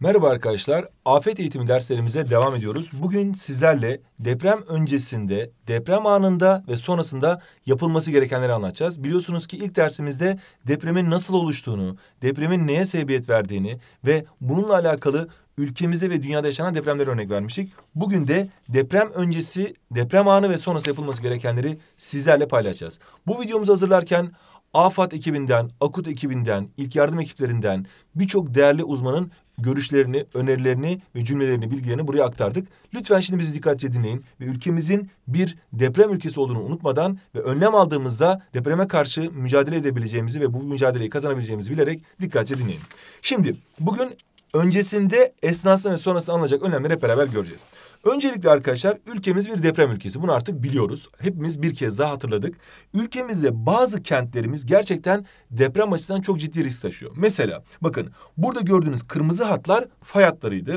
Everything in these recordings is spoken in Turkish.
Merhaba arkadaşlar. Afet eğitimi derslerimize devam ediyoruz. Bugün sizlerle deprem öncesinde, deprem anında ve sonrasında yapılması gerekenleri anlatacağız. Biliyorsunuz ki ilk dersimizde depremin nasıl oluştuğunu, depremin neye sebebiyet verdiğini ve bununla alakalı ülkemizde ve dünyada yaşanan depremlere örnek vermiştik. Bugün de deprem öncesi, deprem anı ve sonrası yapılması gerekenleri sizlerle paylaşacağız. Bu videomuzu hazırlarken AFAD ekibinden, AKUT ekibinden, ilk yardım ekiplerinden birçok değerli uzmanın görüşlerini, önerilerini ve cümlelerini, bilgilerini buraya aktardık. Lütfen şimdi bizi dikkatçe dinleyin ve ülkemizin bir deprem ülkesi olduğunu unutmadan ve önlem aldığımızda depreme karşı mücadele edebileceğimizi ve bu mücadeleyi kazanabileceğimizi bilerek dikkatçe dinleyin. Şimdi bugün öncesinde, esnasında ve sonrasında alınacak önlemleri hep beraber göreceğiz. Öncelikle arkadaşlar ülkemiz bir deprem ülkesi. Bunu artık biliyoruz. Hepimiz bir kez daha hatırladık. Ülkemizde bazı kentlerimiz gerçekten deprem açısından çok ciddi risk taşıyor. Mesela bakın burada gördüğünüz kırmızı hatlar fay hatlarıydı.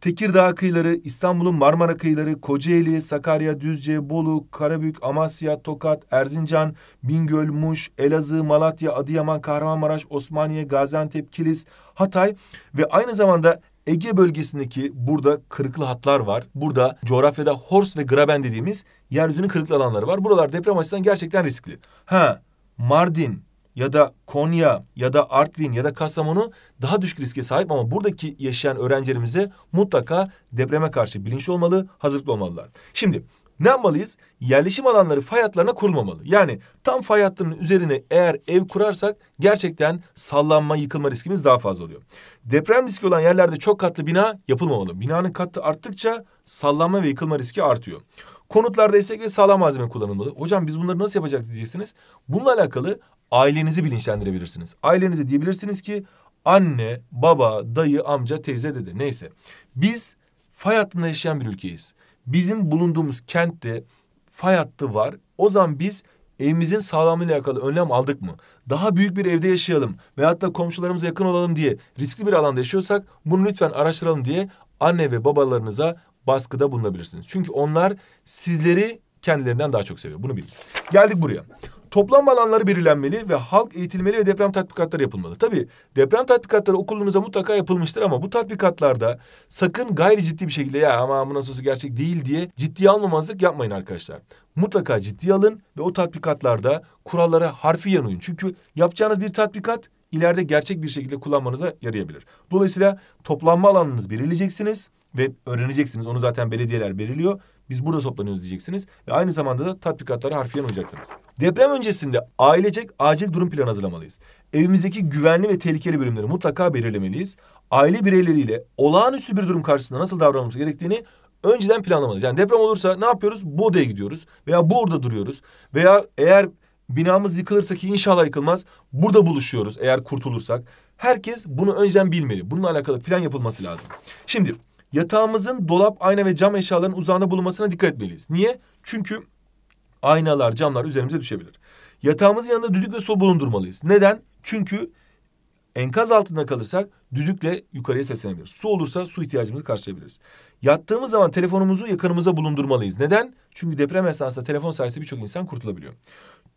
Tekirdağ kıyıları, İstanbul'un Marmara kıyıları, Kocaeli, Sakarya, Düzce, Bolu, Karabük, Amasya, Tokat, Erzincan, Bingöl, Muş, Elazığ, Malatya, Adıyaman, Kahramanmaraş, Osmaniye, Gaziantep, Kilis, Hatay ve aynı zamanda Ege bölgesindeki burada kırıklı hatlar var. Burada coğrafyada horse ve Graben dediğimiz yeryüzünün kırıklı alanları var. Buralar deprem açısından gerçekten riskli. Ha, Mardin, ya da Konya ya da Artvin ya da Kastamonu daha düşük riske sahip ama buradaki yaşayan öğrencilerimize mutlaka depreme karşı bilinçli olmalı, hazırlıklı olmalılar. Şimdi ne yapmalıyız? Yerleşim alanları fay hatlarına kurulmamalı. Yani tam fay hattının üzerine eğer ev kurarsak gerçekten sallanma, yıkılma riskimiz daha fazla oluyor. Deprem riski olan yerlerde çok katlı bina yapılmamalı. Binanın katı arttıkça sallanma ve yıkılma riski artıyor. Konutlarda esek ve sağlam malzeme kullanılmalı. Hocam biz bunları nasıl yapacak diyeceksiniz. Bununla alakalı ailenizi bilinçlendirebilirsiniz. Ailenize diyebilirsiniz ki anne, baba, dayı, amca, teyze, dede neyse. Biz fay hattında yaşayan bir ülkeyiz. Bizim bulunduğumuz kentte fay hattı var. O zaman biz evimizin sağlamlığıyla alakalı önlem aldık mı? Daha büyük bir evde yaşayalım veyahut da komşularımıza yakın olalım diye riskli bir alanda yaşıyorsak bunu lütfen araştıralım diye anne ve babalarınıza baskıda bulunabilirsiniz. Çünkü onlar sizleri kendilerinden daha çok seviyor. Bunu bilin. Geldik buraya. Toplanma alanları belirlenmeli ve halk eğitilmeli ve deprem tatbikatları yapılmalı. Tabii deprem tatbikatları okullarınıza mutlaka yapılmıştır ama bu tatbikatlarda sakın gayri ciddi bir şekilde ya ama bu nasıl gerçek değil diye ciddiye almamazlık yapmayın arkadaşlar. Mutlaka ciddiye alın ve o tatbikatlarda kurallara harfiyen uyun. Çünkü yapacağınız bir tatbikat ileride gerçek bir şekilde kullanmanıza yarayabilir. Dolayısıyla toplanma alanınız belirleyeceksiniz ve öğreneceksiniz. Onu zaten belediyeler belirliyor biz burada toplanıyoruz diyeceksiniz ve aynı zamanda da tatbikatlara harfiyen olacaksınız. Deprem öncesinde ailecek acil durum planı hazırlamalıyız. Evimizdeki güvenli ve tehlikeli bölümleri mutlaka belirlemeliyiz. Aile bireyleriyle olağanüstü bir durum karşısında nasıl davranmamız gerektiğini önceden planlamalıyız. Yani deprem olursa ne yapıyoruz? Bu odaya gidiyoruz veya bu orada duruyoruz veya eğer binamız yıkılırsa ki inşallah yıkılmaz burada buluşuyoruz eğer kurtulursak. Herkes bunu önceden bilmeli. Bununla alakalı plan yapılması lazım. Şimdi Yatağımızın dolap, ayna ve cam eşyaların uzağında bulunmasına dikkat etmeliyiz. Niye? Çünkü aynalar, camlar üzerimize düşebilir. Yatağımızın yanında düdük ve su bulundurmalıyız. Neden? Çünkü enkaz altında kalırsak düdükle yukarıya seslenebiliriz. Su olursa su ihtiyacımızı karşılayabiliriz. Yattığımız zaman telefonumuzu yakınımıza bulundurmalıyız. Neden? Çünkü deprem esnasında telefon sayesinde birçok insan kurtulabiliyor.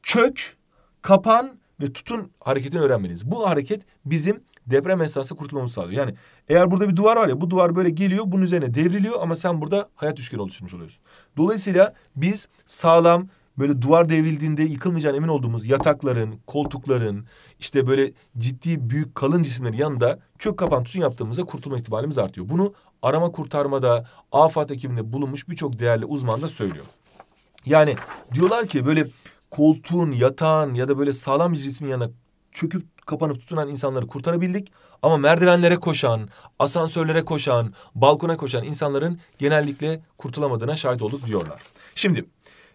Çök, kapan ve tutun hareketini öğrenmeliyiz. Bu hareket bizim deprem esnasında kurtulmamızı sağlıyor. Yani eğer burada bir duvar var ya bu duvar böyle geliyor bunun üzerine devriliyor ama sen burada hayat üçgeni oluşturmuş oluyorsun. Dolayısıyla biz sağlam böyle duvar devrildiğinde yıkılmayacağına emin olduğumuz yatakların, koltukların, işte böyle ciddi büyük kalın cisimlerin yanında çök kapan tutun yaptığımızda kurtulma ihtimalimiz artıyor. Bunu arama kurtarmada, afet ekibinde bulunmuş birçok değerli uzman da söylüyor. Yani diyorlar ki böyle koltuğun, yatağın ya da böyle sağlam bir cismin yanına çöküp kapanıp tutunan insanları kurtarabildik. Ama merdivenlere koşan, asansörlere koşan, balkona koşan insanların genellikle kurtulamadığına şahit olduk diyorlar. Şimdi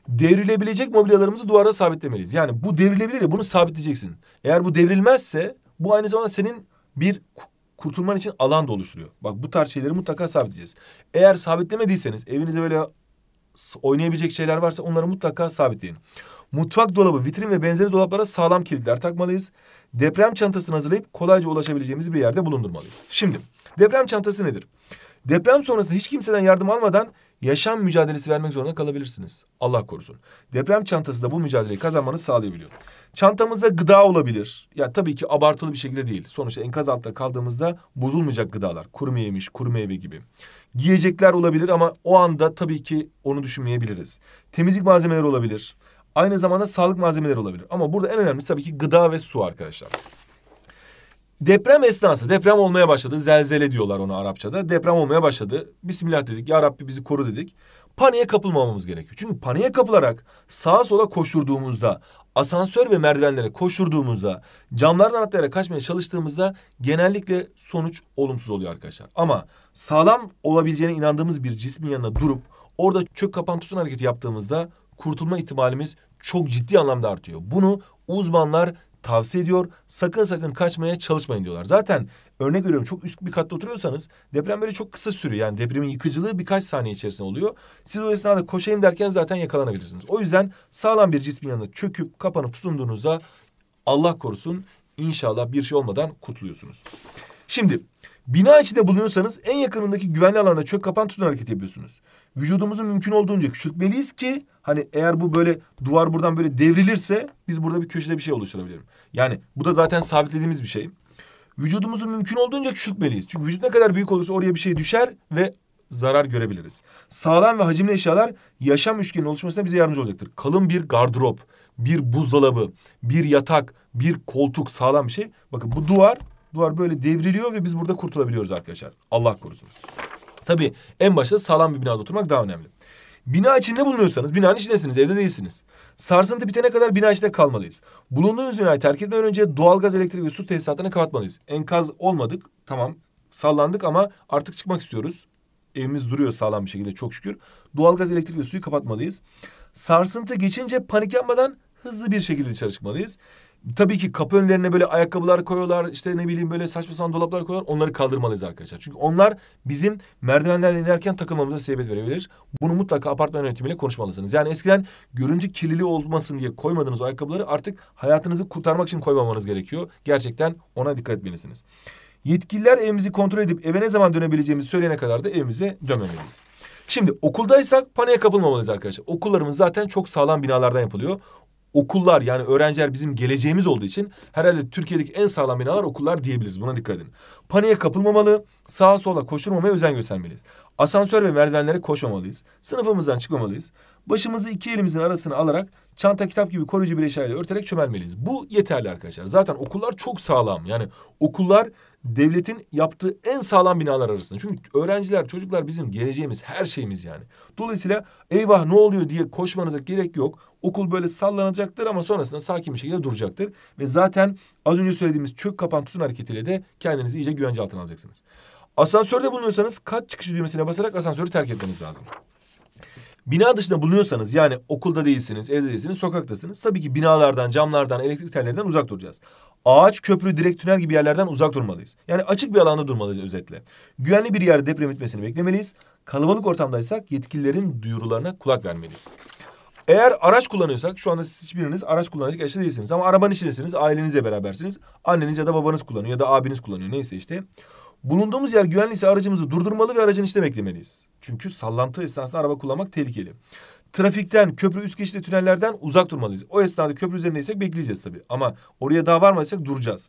devrilebilecek mobilyalarımızı duvara sabitlemeliyiz. Yani bu devrilebilir ya bunu sabitleyeceksin. Eğer bu devrilmezse bu aynı zamanda senin bir kurtulman için alan da oluşturuyor. Bak bu tarz şeyleri mutlaka sabitleyeceğiz. Eğer sabitlemediyseniz evinize böyle oynayabilecek şeyler varsa onları mutlaka sabitleyin. Mutfak dolabı, vitrin ve benzeri dolaplara sağlam kilitler takmalıyız. Deprem çantasını hazırlayıp kolayca ulaşabileceğimiz bir yerde bulundurmalıyız. Şimdi deprem çantası nedir? Deprem sonrasında hiç kimseden yardım almadan yaşam mücadelesi vermek zorunda kalabilirsiniz. Allah korusun. Deprem çantası da bu mücadeleyi kazanmanı sağlayabiliyor. Çantamızda gıda olabilir. Ya tabii ki abartılı bir şekilde değil. Sonuçta enkaz altında kaldığımızda bozulmayacak gıdalar. Kuru meyvemiş, kuru meyve gibi. Giyecekler olabilir ama o anda tabii ki onu düşünmeyebiliriz. Temizlik malzemeleri olabilir. Aynı zamanda sağlık malzemeleri olabilir. Ama burada en önemlisi tabii ki gıda ve su arkadaşlar. Deprem esnası, deprem olmaya başladı. Zelzele diyorlar onu Arapçada. Deprem olmaya başladı. Bismillah dedik, Ya Rabbi bizi koru dedik paniğe kapılmamamız gerekiyor. Çünkü paniğe kapılarak sağa sola koşturduğumuzda, asansör ve merdivenlere koşturduğumuzda, camlardan atlayarak kaçmaya çalıştığımızda genellikle sonuç olumsuz oluyor arkadaşlar. Ama sağlam olabileceğine inandığımız bir cismin yanına durup orada çök kapan tutun hareketi yaptığımızda kurtulma ihtimalimiz çok ciddi anlamda artıyor. Bunu uzmanlar tavsiye ediyor. Sakın sakın kaçmaya çalışmayın diyorlar. Zaten örnek veriyorum çok üst bir katta oturuyorsanız deprem böyle çok kısa sürüyor. Yani depremin yıkıcılığı birkaç saniye içerisinde oluyor. Siz o esnada koşayım derken zaten yakalanabilirsiniz. O yüzden sağlam bir cismin yanında çöküp kapanıp tutunduğunuzda Allah korusun inşallah bir şey olmadan kurtuluyorsunuz. Şimdi bina içinde bulunuyorsanız en yakınındaki güvenli alanda çök kapan tutun hareket yapıyorsunuz vücudumuzu mümkün olduğunca küçültmeliyiz ki hani eğer bu böyle duvar buradan böyle devrilirse biz burada bir köşede bir şey oluşturabilirim. Yani bu da zaten sabitlediğimiz bir şey. Vücudumuzu mümkün olduğunca küçültmeliyiz. Çünkü vücut ne kadar büyük olursa oraya bir şey düşer ve zarar görebiliriz. Sağlam ve hacimli eşyalar yaşam üçgeninin oluşmasına bize yardımcı olacaktır. Kalın bir gardırop, bir buzdolabı, bir yatak, bir koltuk sağlam bir şey. Bakın bu duvar, duvar böyle devriliyor ve biz burada kurtulabiliyoruz arkadaşlar. Allah korusun. Tabii en başta sağlam bir binada oturmak daha önemli. Bina içinde bulunuyorsanız binanın içindesiniz, evde değilsiniz. Sarsıntı bitene kadar bina içinde kalmalıyız. Bulunduğunuz binayı terk etmeden önce doğalgaz, elektrik ve su tesisatını kapatmalıyız. Enkaz olmadık, tamam sallandık ama artık çıkmak istiyoruz. Evimiz duruyor sağlam bir şekilde çok şükür. Doğalgaz, elektrik ve suyu kapatmalıyız. Sarsıntı geçince panik yapmadan hızlı bir şekilde dışarı çıkmalıyız tabii ki kapı önlerine böyle ayakkabılar koyuyorlar. işte ne bileyim böyle saçma sapan dolaplar koyuyorlar. Onları kaldırmalıyız arkadaşlar. Çünkü onlar bizim merdivenlerden inerken takılmamıza sebep verebilir. Bunu mutlaka apartman yönetimiyle konuşmalısınız. Yani eskiden görüntü kirliliği olmasın diye koymadığınız o ayakkabıları artık hayatınızı kurtarmak için koymamanız gerekiyor. Gerçekten ona dikkat etmelisiniz. Yetkililer evimizi kontrol edip eve ne zaman dönebileceğimizi söyleyene kadar da evimize dönmemeliyiz. Şimdi okuldaysak paniğe kapılmamalıyız arkadaşlar. Okullarımız zaten çok sağlam binalardan yapılıyor okullar yani öğrenciler bizim geleceğimiz olduğu için herhalde Türkiye'deki en sağlam binalar okullar diyebiliriz. Buna dikkat edin. Paniğe kapılmamalı, sağa sola koşturmamaya özen göstermeliyiz. Asansör ve merdivenlere koşmamalıyız. Sınıfımızdan çıkmamalıyız. Başımızı iki elimizin arasına alarak çanta kitap gibi koruyucu bir eşyayla örterek çömelmeliyiz. Bu yeterli arkadaşlar. Zaten okullar çok sağlam. Yani okullar devletin yaptığı en sağlam binalar arasında. Çünkü öğrenciler, çocuklar bizim geleceğimiz, her şeyimiz yani. Dolayısıyla eyvah ne oluyor diye koşmanıza gerek yok. Okul böyle sallanacaktır ama sonrasında sakin bir şekilde duracaktır. Ve zaten az önce söylediğimiz çök kapan tutun hareketiyle de kendinizi iyice güvence altına alacaksınız. Asansörde bulunuyorsanız kat çıkış düğmesine basarak asansörü terk etmeniz lazım. Bina dışında bulunuyorsanız yani okulda değilsiniz, evde değilsiniz, sokaktasınız. Tabii ki binalardan, camlardan, elektrik tellerinden uzak duracağız. Ağaç, köprü, direk, tünel gibi yerlerden uzak durmalıyız. Yani açık bir alanda durmalıyız özetle. Güvenli bir yerde deprem etmesini beklemeliyiz. Kalabalık ortamdaysak yetkililerin duyurularına kulak vermeliyiz. Eğer araç kullanıyorsak şu anda siz hiçbiriniz araç kullanacak yaşta değilsiniz. Ama arabanın içindesiniz, ailenizle berabersiniz. Anneniz ya da babanız kullanıyor ya da abiniz kullanıyor neyse işte. Bulunduğumuz yer güvenliyse aracımızı durdurmalı ve aracın içine beklemeliyiz. Çünkü sallantı esnasında araba kullanmak tehlikeli. Trafikten, köprü üst geçişli tünellerden uzak durmalıyız. O esnada köprü üzerindeysek bekleyeceğiz tabii. Ama oraya daha varmadıysak duracağız.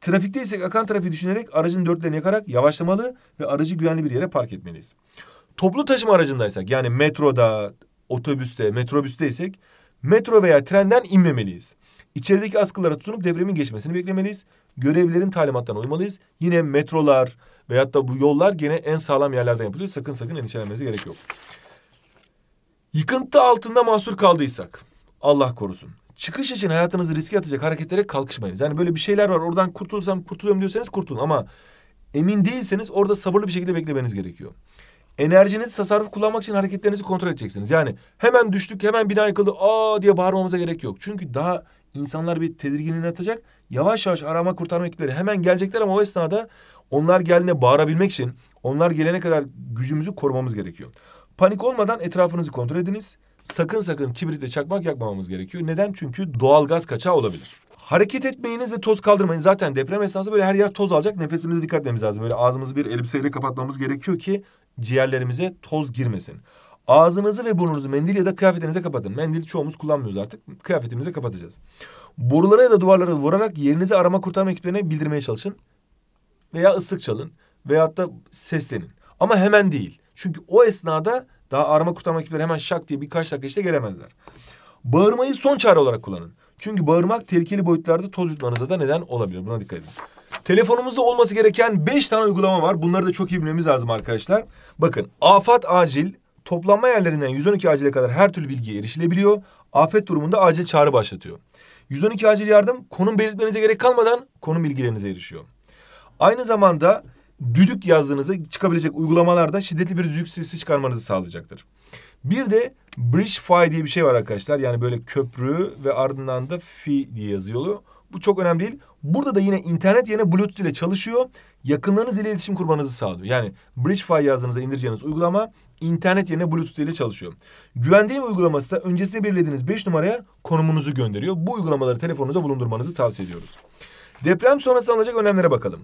Trafikteysek akan trafiği düşünerek aracın dörtlerini yakarak yavaşlamalı ve aracı güvenli bir yere park etmeliyiz. Toplu taşıma aracındaysak yani metroda, otobüste, metrobüsteysek metro veya trenden inmemeliyiz. İçerideki askılara tutunup devrimin geçmesini beklemeliyiz. Görevlilerin talimatlarına uymalıyız. Yine metrolar veyahut da bu yollar gene en sağlam yerlerden yapılıyor. Sakın sakın endişelenmenize gerek yok. Yıkıntı altında mahsur kaldıysak Allah korusun. Çıkış için hayatınızı riske atacak hareketlere kalkışmayınız. Yani böyle bir şeyler var oradan kurtulursam kurtuluyorum diyorsanız kurtulun ama emin değilseniz orada sabırlı bir şekilde beklemeniz gerekiyor. Enerjinizi tasarruf kullanmak için hareketlerinizi kontrol edeceksiniz. Yani hemen düştük, hemen bina yıkıldı, aa diye bağırmamıza gerek yok. Çünkü daha insanlar bir tedirginliğini atacak. Yavaş yavaş arama kurtarma ekipleri hemen gelecekler ama o esnada onlar geldiğinde bağırabilmek için onlar gelene kadar gücümüzü korumamız gerekiyor. Panik olmadan etrafınızı kontrol ediniz. Sakın sakın kibritle çakmak yakmamamız gerekiyor. Neden? Çünkü doğal gaz kaçağı olabilir. Hareket etmeyiniz ve toz kaldırmayın. Zaten deprem esnasında böyle her yer toz alacak. Nefesimize dikkat etmemiz lazım. Böyle ağzımızı bir elbiseyle kapatmamız gerekiyor ki ciğerlerimize toz girmesin. Ağzınızı ve burnunuzu mendil ya da kıyafetinize kapatın. Mendil çoğumuz kullanmıyoruz artık. Kıyafetimize kapatacağız. Borulara ya da duvarlara vurarak yerinizi arama kurtarma ekiplerine bildirmeye çalışın. Veya ıslık çalın. Veyahut da seslenin. Ama hemen değil. Çünkü o esnada daha arama kurtarma ekipleri hemen şak diye birkaç dakika işte gelemezler. Bağırmayı son çare olarak kullanın. Çünkü bağırmak tehlikeli boyutlarda toz yutmanıza da neden olabilir. Buna dikkat edin. Telefonumuzda olması gereken beş tane uygulama var. Bunları da çok iyi bilmemiz lazım arkadaşlar. Bakın afat acil, Toplanma yerlerinden 112 acile kadar her türlü bilgiye erişilebiliyor. Afet durumunda acil çağrı başlatıyor. 112 acil yardım konum belirtmenize gerek kalmadan konum bilgilerinize erişiyor. Aynı zamanda düdük yazdığınızı çıkabilecek uygulamalarda şiddetli bir düdük sesi çıkarmanızı sağlayacaktır. Bir de bridge fi diye bir şey var arkadaşlar. Yani böyle köprü ve ardından da fi diye yazıyor. Bu çok önemli değil. Burada da yine internet yerine Bluetooth ile çalışıyor. Yakınlarınız ile iletişim kurmanızı sağlıyor. Yani Bridgefy yazdığınızda indireceğiniz uygulama internet yerine Bluetooth ile çalışıyor. Güvendiğim uygulaması da öncesinde belirlediğiniz 5 numaraya konumunuzu gönderiyor. Bu uygulamaları telefonunuza bulundurmanızı tavsiye ediyoruz. Deprem sonrası alınacak önlemlere bakalım.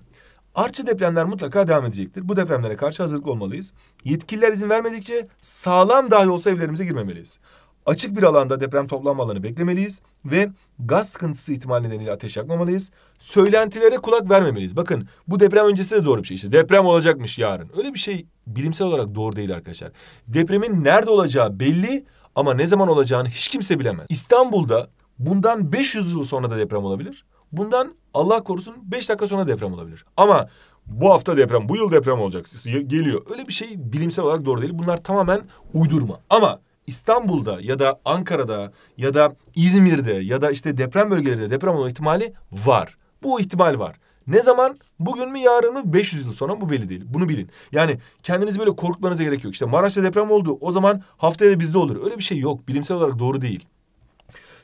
Artçı depremler mutlaka devam edecektir. Bu depremlere karşı hazırlıklı olmalıyız. Yetkililer izin vermedikçe sağlam dahi olsa evlerimize girmemeliyiz. Açık bir alanda deprem toplanma alanı beklemeliyiz ve gaz sıkıntısı ihtimali nedeniyle ateş yakmamalıyız. Söylentilere kulak vermemeliyiz. Bakın bu deprem öncesi de doğru bir şey işte deprem olacakmış yarın. Öyle bir şey bilimsel olarak doğru değil arkadaşlar. Depremin nerede olacağı belli ama ne zaman olacağını hiç kimse bilemez. İstanbul'da bundan 500 yıl sonra da deprem olabilir. Bundan Allah korusun 5 dakika sonra deprem olabilir. Ama bu hafta deprem, bu yıl deprem olacak geliyor. Öyle bir şey bilimsel olarak doğru değil. Bunlar tamamen uydurma. Ama İstanbul'da ya da Ankara'da ya da İzmir'de ya da işte deprem bölgelerinde deprem olma ihtimali var. Bu ihtimal var. Ne zaman? Bugün mü yarın mı? 500 yıl sonra mı? Bu belli değil. Bunu bilin. Yani kendinizi böyle korkutmanıza gerek yok. İşte Maraş'ta deprem oldu. O zaman haftaya da bizde olur. Öyle bir şey yok. Bilimsel olarak doğru değil.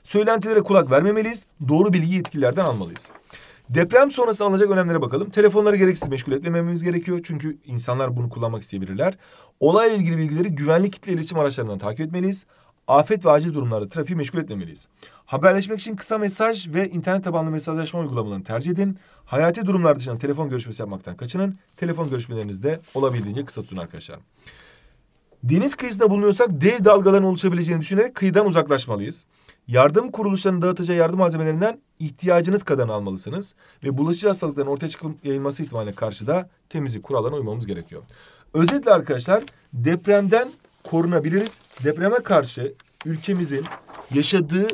Söylentilere kulak vermemeliyiz. Doğru bilgiyi yetkililerden almalıyız. Deprem sonrası alınacak önlemlere bakalım. Telefonları gereksiz meşgul etmememiz gerekiyor. Çünkü insanlar bunu kullanmak isteyebilirler. Olayla ilgili bilgileri güvenli kitle iletişim araçlarından takip etmeliyiz. Afet ve acil durumlarda trafiği meşgul etmemeliyiz. Haberleşmek için kısa mesaj ve internet tabanlı mesajlaşma uygulamalarını tercih edin. Hayati durumlar dışında telefon görüşmesi yapmaktan kaçının. Telefon görüşmelerinizi de olabildiğince kısa tutun arkadaşlar. Deniz kıyısında bulunuyorsak dev dalgaların oluşabileceğini düşünerek kıyıdan uzaklaşmalıyız yardım kuruluşlarının dağıtacağı yardım malzemelerinden ihtiyacınız kadar almalısınız. Ve bulaşıcı hastalıkların ortaya çıkıp yayılması ihtimaline karşı da temizlik kurallarına uymamız gerekiyor. Özetle arkadaşlar depremden korunabiliriz. Depreme karşı ülkemizin yaşadığı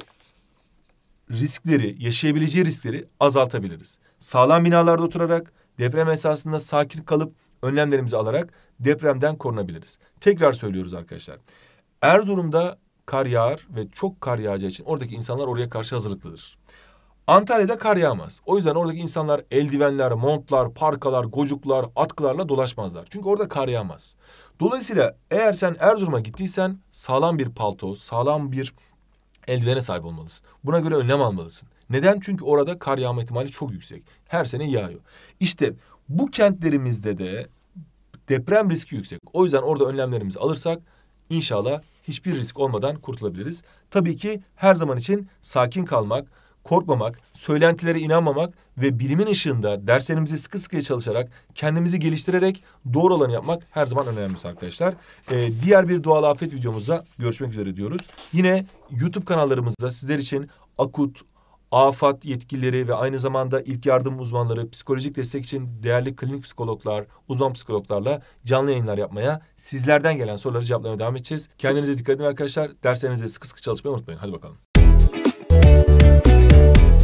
riskleri, yaşayabileceği riskleri azaltabiliriz. Sağlam binalarda oturarak, deprem esasında sakin kalıp önlemlerimizi alarak depremden korunabiliriz. Tekrar söylüyoruz arkadaşlar. Erzurum'da kar yağar ve çok kar yağacağı için oradaki insanlar oraya karşı hazırlıklıdır. Antalya'da kar yağmaz. O yüzden oradaki insanlar eldivenler, montlar, parkalar, gocuklar, atkılarla dolaşmazlar. Çünkü orada kar yağmaz. Dolayısıyla eğer sen Erzurum'a gittiysen sağlam bir palto, sağlam bir eldivene sahip olmalısın. Buna göre önlem almalısın. Neden? Çünkü orada kar yağma ihtimali çok yüksek. Her sene yağıyor. İşte bu kentlerimizde de deprem riski yüksek. O yüzden orada önlemlerimizi alırsak İnşallah hiçbir risk olmadan kurtulabiliriz. Tabii ki her zaman için sakin kalmak, korkmamak, söylentilere inanmamak ve bilimin ışığında derslerimizi sıkı sıkıya çalışarak, kendimizi geliştirerek doğru olanı yapmak her zaman önemlisi arkadaşlar. Ee, diğer bir doğal afet videomuzda görüşmek üzere diyoruz. Yine YouTube kanallarımızda sizler için Akut, AFAD yetkilileri ve aynı zamanda ilk yardım uzmanları, psikolojik destek için değerli klinik psikologlar, uzman psikologlarla canlı yayınlar yapmaya, sizlerden gelen soruları cevaplamaya devam edeceğiz. Kendinize dikkat edin arkadaşlar. Derslerinize sıkı sıkı çalışmayı unutmayın. Hadi bakalım.